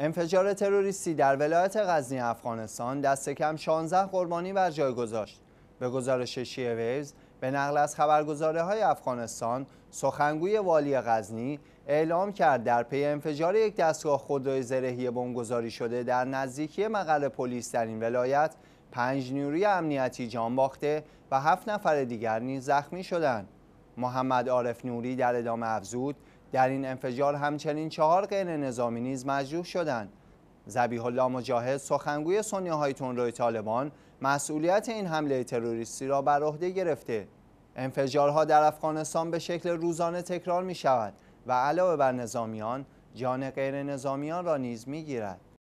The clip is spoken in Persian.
انفجار تروریستی در ولایت غزنی افغانستان دست کم 16 قربانی بر جای گذاشت. به گزارش شیعه ویوز به نقل از خبرگزاره های افغانستان سخنگوی والی غزنی اعلام کرد در پی انفجار یک دستگاه خودروی زرهی بمبگذاری شده در نزدیکی مقر پلیس در این ولایت پنج نیروی امنیتی جان باخته و هفت نفر دیگر نیز زخمی شدند. محمد عارف نوری در ادامه افزود در این انفجار همچنین چهار غیر نظامی نیز مجروح شدند. زبیح الله مجاهد سخنگوی سنی های تندروی طالبان مسئولیت این حمله تروریستی را بر عهده گرفته. انفجارها در افغانستان به شکل روزانه تکرار می شود و علاوه بر نظامیان جان غیر نظامیان را نیز می گیرد.